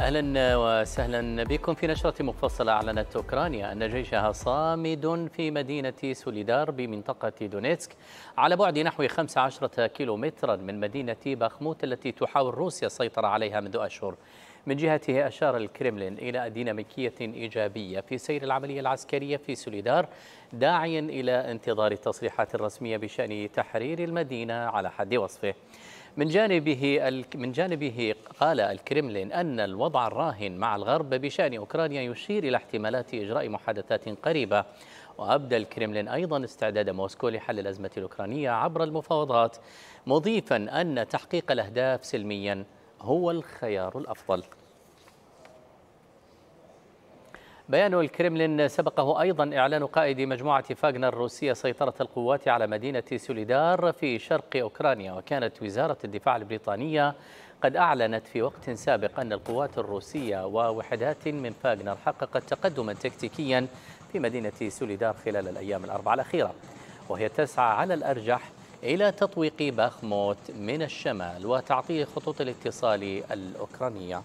أهلا وسهلا بكم في نشرة مفصلة أعلنت أوكرانيا أن جيشها صامد في مدينة سوليدار بمنطقة دونيتسك على بعد نحو 15 كيلومترا من مدينة باخموت التي تحاول روسيا السيطرة عليها منذ أشهر من جهته أشار الكريملين إلى ديناميكية إيجابية في سير العملية العسكرية في سوليدار داعيا إلى انتظار التصريحات الرسمية بشأن تحرير المدينة على حد وصفه من جانبه من جانبه قال الكرملين أن الوضع الراهن مع الغرب بشأن أوكرانيا يشير إلى احتمالات إجراء محادثات قريبة وأبدى الكرملين أيضا استعداد موسكو لحل الأزمة الأوكرانية عبر المفاوضات مضيفا أن تحقيق الأهداف سلميا هو الخيار الأفضل بيان الكرملين سبقه أيضا إعلان قائد مجموعة فاغنر الروسية سيطرة القوات على مدينة سوليدار في شرق أوكرانيا وكانت وزارة الدفاع البريطانية قد أعلنت في وقت سابق أن القوات الروسية ووحدات من فاغنر حققت تقدما تكتيكيا في مدينة سوليدار خلال الأيام الأربعة الأخيرة وهي تسعى على الأرجح إلى تطويق باخموت من الشمال وتعطيه خطوط الاتصال الأوكرانية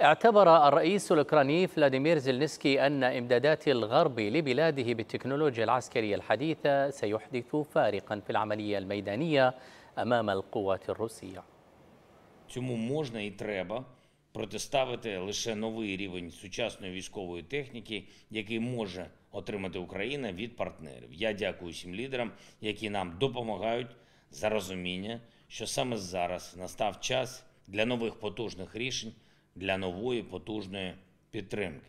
اعتبر الرئيس الأوكراني فلاديمير زيلنسكي أن إمدادات الغرب لبلاده بالتكنولوجيا العسكرية الحديثة سيحدث فارقا في العملية الميدانية أمام القوات الروسية Цьому можна і треба протиставити лише новий рівень сучасної військової техніки, який може отримати Україна від партнерів. Я дякую всім лідерам, які нам допомагають за розуміння, що саме зараз настав час для нових потужних рішень для нової потужної підтримки.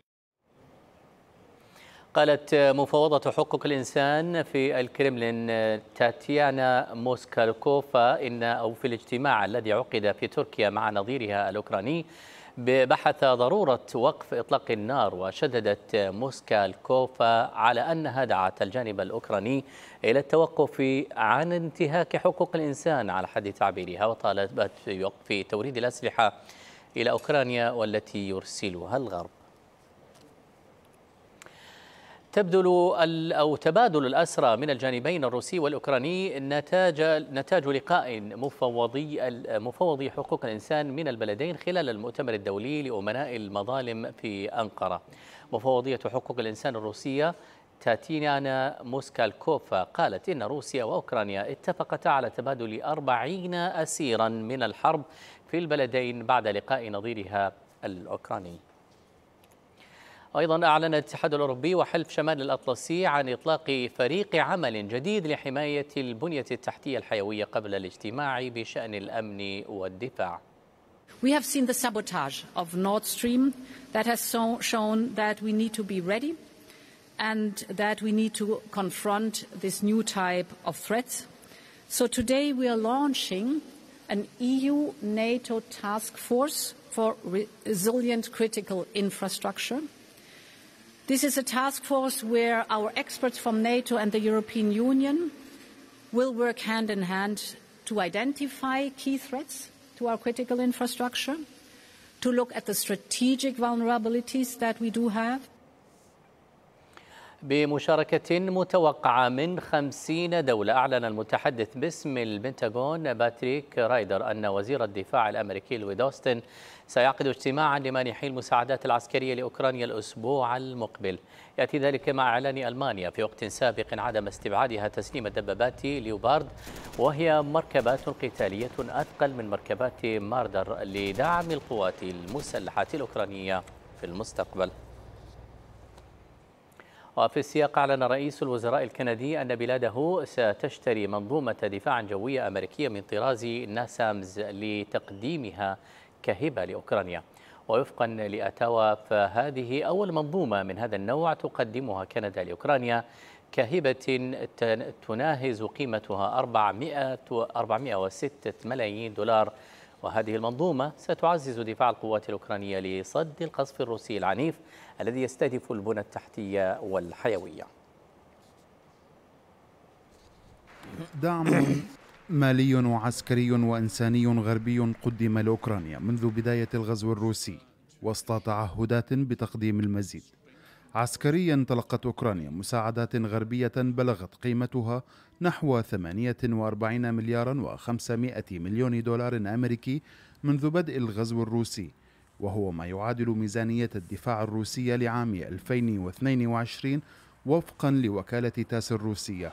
قالت مفوضة حقوق الإنسان في الكرملين تاتيانا موسكالكوفا إن أو في الاجتماع الذي عقد في تركيا مع نظيرها الأوكراني بحث ضرورة وقف إطلاق النار وشددت موسكالكوفا على أنها دعت الجانب الأوكراني إلى التوقف عن انتهاك حقوق الإنسان على حد تعبيرها وطالبت بوقف توريد الأسلحة إلى أوكرانيا والتي يرسلها الغرب تبدل أو تبادل الأسرى من الجانبين الروسي والأوكراني نتاج نتاج لقاء مفوضي مفوضي حقوق الإنسان من البلدين خلال المؤتمر الدولي لأمناء المظالم في أنقرة مفوضية حقوق الإنسان الروسية تاتينانا موسكالكوفا قالت إن روسيا وأوكرانيا اتفقتا على تبادل أربعين أسيرا من الحرب في البلدين بعد لقاء نظيرها الأوكراني أيضا أعلن الاتحاد الأوروبي وحلف شمال الأطلسي عن إطلاق فريق عمل جديد لحماية البنية التحتية الحيوية قبل الاجتماع بشأن الأمن والدفاع We have seen the sabotage of Nord Stream that has shown that we need to be ready and that we need to confront this new type of threats. So today we are launching an EU-NATO task force for resilient critical infrastructure. This is a task force where our experts from NATO and the European Union will work hand in hand to identify key threats to our critical infrastructure, to look at the strategic vulnerabilities that we do have, بمشاركة متوقعة من 50 دولة أعلن المتحدث باسم البنتاغون باتريك رايدر أن وزير الدفاع الأمريكي لويد أوستن سيعقد اجتماعا لمانحي المساعدات العسكرية لأوكرانيا الأسبوع المقبل يأتي ذلك مع إعلان ألمانيا في وقت سابق عدم استبعادها تسليم الدبابات ليوبارد وهي مركبات قتالية أثقل من مركبات ماردر لدعم القوات المسلحة الأوكرانية في المستقبل وفي السياق أعلن رئيس الوزراء الكندي أن بلاده ستشتري منظومة دفاع جوية أمريكية من طراز ناسامز لتقديمها كهبة لأوكرانيا ووفقا لأتاوا فهذه أول منظومة من هذا النوع تقدمها كندا لأوكرانيا كهبة تناهز قيمتها 400 406 ملايين دولار وهذه المنظومة ستعزز دفاع القوات الأوكرانية لصد القصف الروسي العنيف الذي يستهدف البنى التحتية والحيوية دعم مالي وعسكري وإنساني غربي قدم لأوكرانيا منذ بداية الغزو الروسي وسط تعهدات بتقديم المزيد عسكريا تلقت أوكرانيا مساعدات غربية بلغت قيمتها نحو 48 مليار و500 مليون دولار أمريكي منذ بدء الغزو الروسي وهو ما يعادل ميزانية الدفاع الروسية لعام 2022 وفقا لوكالة تاس الروسية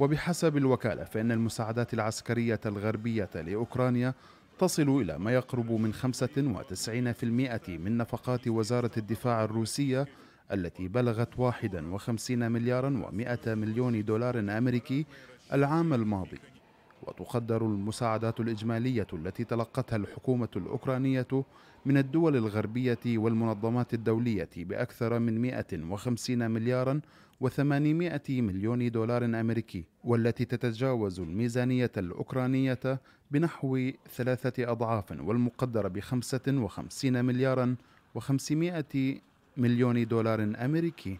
وبحسب الوكالة فإن المساعدات العسكرية الغربية لأوكرانيا تصل إلى ما يقرب من 95% من نفقات وزارة الدفاع الروسية التي بلغت 51 مليارا و100 مليون دولار أمريكي العام الماضي وتقدر المساعدات الإجمالية التي تلقتها الحكومة الأوكرانية من الدول الغربية والمنظمات الدولية بأكثر من 150 مليار و800 مليون دولار أمريكي والتي تتجاوز الميزانية الأوكرانية بنحو ثلاثة أضعاف والمقدرة ب 55 مليار و500 مليون دولار أمريكي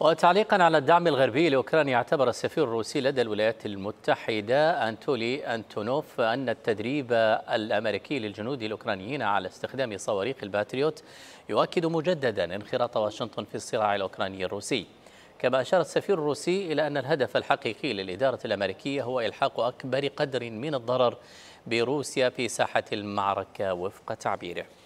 وتعليقا على الدعم الغربي لاوكرانيا اعتبر السفير الروسي لدى الولايات المتحده انتولي انتونوف ان التدريب الامريكي للجنود الاوكرانيين على استخدام صواريخ الباتريوت يؤكد مجددا انخراط واشنطن في الصراع الاوكراني الروسي. كما اشار السفير الروسي الى ان الهدف الحقيقي للاداره الامريكيه هو الحاق اكبر قدر من الضرر بروسيا في ساحه المعركه وفق تعبيره.